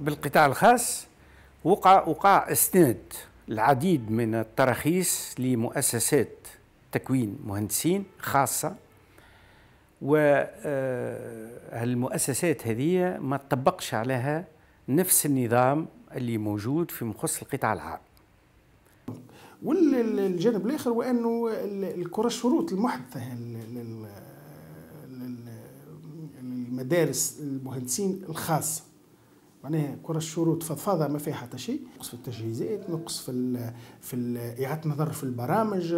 بالقطاع الخاص وقع وقع اسناد العديد من التراخيص لمؤسسات تكوين مهندسين خاصة والمؤسسات آه، هذه ما تطبقش عليها نفس النظام اللي موجود في مخص القطاع العام والجانب الاخر هو انه الكره الشروط المحدثه للمدارس المهندسين الخاصه معناها كره الشروط فضفاضة ما فيها حتى شيء نقص في التجهيزات نقص في الـ في الـ اعاده نظر في البرامج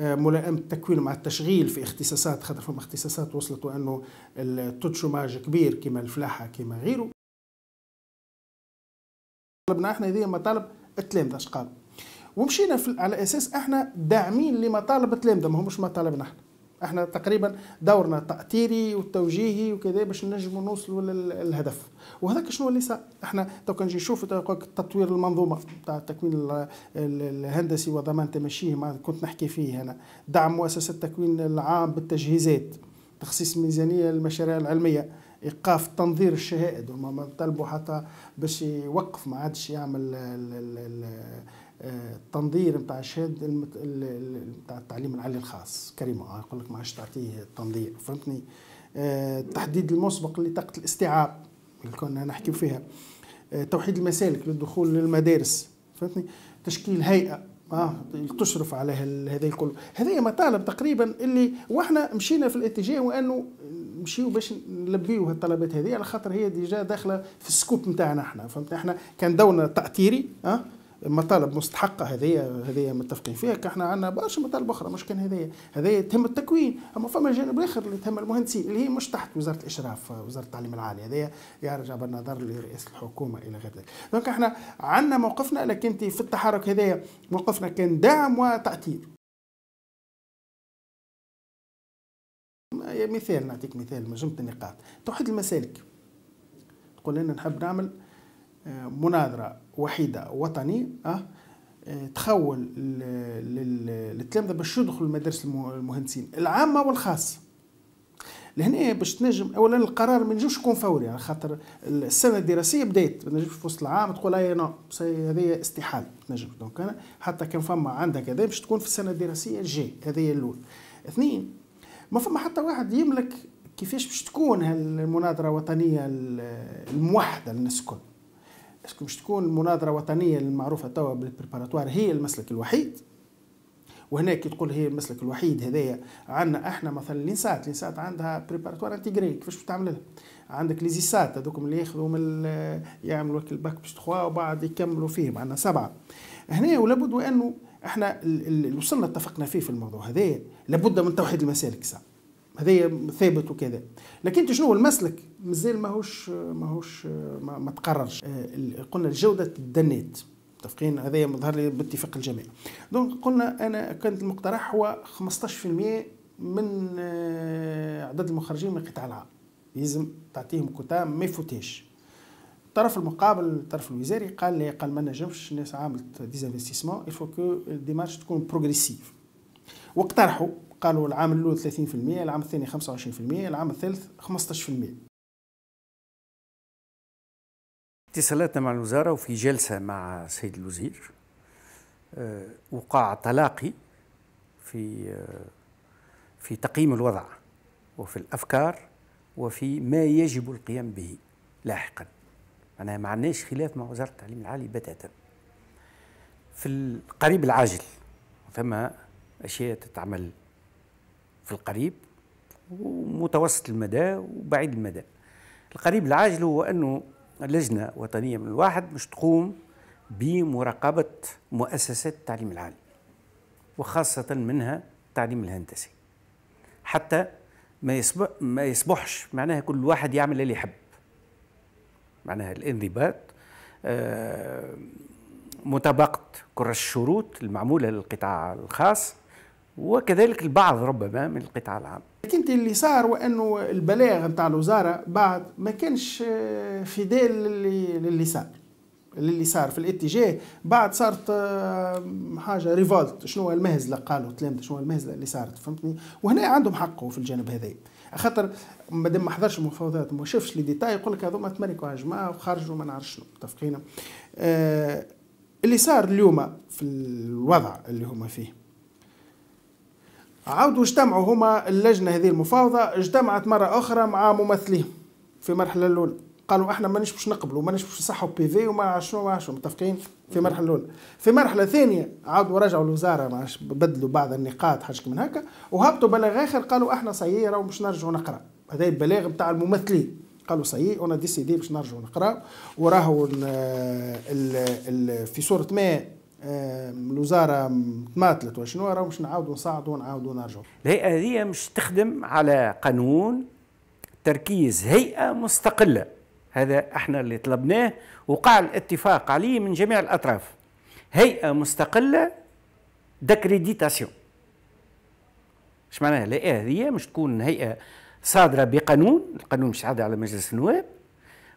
آه، ملائمه التكوين مع التشغيل في اختصاصات خاطر فما اختصاصات وصلت وانه التوتشوماج كبير كما الفلاحه كما غيره طلبنا احنا هذه مطالب التلامذه اش قالوا ومشينا على اساس احنا داعمين لمطالب التلامذه ما همش مطالبنا احنا احنا تقريبا دورنا تاثيري وتوجيهي وكذا باش نجموا نوصلوا للهدف وهذاك شنو اللي صار احنا تو كان نجي نشوف تطوير المنظومه تاع التكوين الهندسي وضمان تمشيه ما كنت نحكي فيه انا دعم مؤسسه التكوين العام بالتجهيزات تخصيص ميزانيه للمشاريع العلميه ايقاف تنظير الشهائد هما طلبوا حتى باش يوقف ما عادش يعمل التنظير نتاع الشهاد نتاع التعليم العالي الخاص كريمه يقول لك ما عادش تعطيه التنظير فهمتني آه، التحديد المسبق لطاقه الاستيعاب اللي كنا نحكي فيها آه، توحيد المسالك للدخول للمدارس فهمتني تشكيل هيئه اه تشرف على هذا الكل هذه مطالب تقريبا اللي واحنا مشينا في الاتجاه وانه نمشيو باش نلبيو الطلبات هذه على خاطر هي ديجا داخله في السكوب نتاعنا احنا فهمت احنا كان دورنا تاثيري اه مطالب مستحقه هذه هذه متفقين فيها احنا عندنا برشا مطالب اخرى مش كان هذه هذه تهم التكوين اما فما جانب اخر اللي تهم المهندسين اللي هي مش تحت وزاره الاشراف وزاره التعليم العالي هذه يرجع بالنظر لرئيس الحكومه الى غير ذلك دونك احنا عندنا موقفنا لكن في التحرك هذايا موقفنا كان دعم وتاثير مثال نعطيك مثال من جمله النقاط توحد المسالك تقول انا نحب نعمل مناظره وحيده وطني أه تخول للتلامذه باش يدخلوا المدارس المهندسين العامه والخاصه لهنا باش تنجم اولا القرار ما ينجمش يكون فوري على يعني خاطر السنه الدراسيه بدات ما تنجمش في وسط العام تقول اي نو هذه استحاله تنجم دونك انا حتى كان فما عندك هذا باش تكون في السنه الدراسيه الجاي هذه الاولى اثنين ما فما حتى واحد يملك كيفاش باش تكون هالمناظره الوطنيه الموحده للناس الكل اسكو باش تكون المناظره الوطنيه المعروفه توا بالبريباراتوار هي المسلك الوحيد وهنا كي تقول هي المسلك الوحيد هذايا عندنا احنا مثلا لينسات لينسات عندها بريباراتوار انتيغري كيفاش باش لها عندك ليزيسات هذوك اللي ياخذوا من يعملوا الباك باش تخوا وبعد يكملوا فيه عندنا سبعه هنا ولابد وانه احنا اللي وصلنا اتفقنا فيه في الموضوع هذايا لابد من توحيد المسالك ساعه هذايا ثابت وكذا لكن شنو هو المسلك مازال ماهوش ماهوش ما, ما تقررش آه، قلنا الجوده تدنيت متفقين هذايا مظهر لي باتفاق الجميع دونك قلنا انا كانت المقترح هو 15% من آه، عدد المخرجين من قطاع العام يلزم تعطيهم كوتا ما يفوتيش الطرف المقابل الطرف الوزاري قال لي قال ما نجمش الناس عامله ديزانفستيسمون الفو كو ديمارش تكون بروغريسيف واقترحوا قالوا العام الأول 30% العام الثاني 25% العام الثالث 15% اتصالاتنا مع الوزارة وفي جلسة مع السيد الوزير آه، وقع تلاقي في آه، في تقييم الوضع وفي الافكار وفي ما يجب القيام به لاحقا أنا ما عندناش خلاف مع وزاره التعليم العالي بتاتا في القريب العاجل ثم اشياء تتعمل في القريب ومتوسط المدى وبعيد المدى القريب العاجل هو أنه لجنة وطنية من الواحد مش تقوم بمراقبة مؤسسات التعليم العالي وخاصة منها التعليم الهندسي حتى ما يصبح ما يصبحش معناها كل واحد يعمل اللي يحب معناها الانضباط آه، مطابقة كرة الشروط المعمولة للقطاع الخاص وكذلك البعض ربما من القطاع العام لكن اللي صار وانه البلاغ نتاع الوزاره بعد ما كانش آه، فيدال للي للي صار للي صار في الاتجاه بعد صارت آه، حاجه ريفولت شنو المهزله قالوا تلامذه شنو المهزله اللي صارت فهمتني وهنا عندهم حقه في الجانب هذا خاطر مادام ما حضرش المفاوضات وما شافش لي ديتاي يقول لك هذوما تمركوا على جماعه وخرجوا ما نعرفش شنو متفقين آه اللي صار اليوم في الوضع اللي هما فيه عاودوا اجتمعوا هما اللجنه هذه المفاوضه اجتمعت مره اخرى مع ممثليهم في المرحله الاولى قالوا احنا مانيش باش نقبلوا مانيش باش نصحوا بي في وما شنو ما شنو متفقين في المرحله الاولى في المرحله الثانيه عاودوا رجعوا الوزاره ما بدلوا بعض النقاط حاجه من هكا وهبطوا بلاغ اخر قالوا احنا صيي راهو باش نرجعوا نقرا هذا البلاغ نتاع الممثلين قالوا صيي انا ديسيدي باش نرجعوا نقراو وراهو في صوره ما الوزاره تماثلت وشنو راهو باش نعاودوا نصعدوا نعاودوا نرجعوا الهيئه هذه مش تخدم على قانون تركيز هيئه مستقله هذا احنا اللي طلبناه وقع الاتفاق عليه من جميع الاطراف هيئه مستقله داكريديتاسيون اش معناها الهيئه هذه مش تكون هيئه صادره بقانون القانون مش عادي على مجلس النواب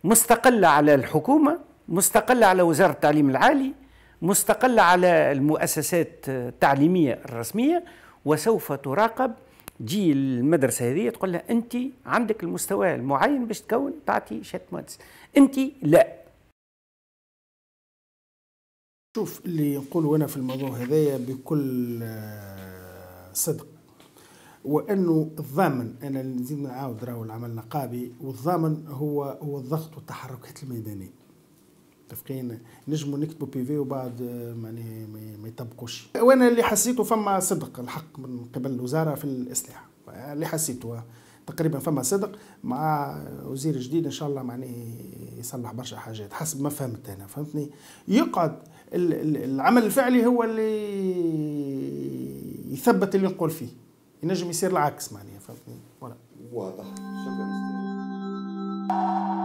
مستقله على الحكومه مستقله على وزاره التعليم العالي مستقلة على المؤسسات التعليمية الرسمية وسوف تراقب تجي المدرسة هذه تقول لها أنت عندك المستوى المعين باش تكون تعطي شهادة مهندس أنت لا شوف اللي نقوله أنا في الموضوع هذايا بكل آه، صدق وانه الضامن انا نزيد نعاود راهو العمل النقابي والضامن هو هو الضغط والتحركات الميدانيه متفقين نجموا نكتبوا بيفي وبعد معناها ما يطبقوش وانا اللي حسيته فما صدق الحق من قبل الوزاره في الاسلحه اللي حسيته تقريبا فما صدق مع وزير جديد ان شاء الله معناه يصلح برشا حاجات حسب ما فهمت انا فهمتني يقعد العمل الفعلي هو اللي يثبت اللي نقول فيه ينجم يصير العكس معناها فهمتني واضح شكرا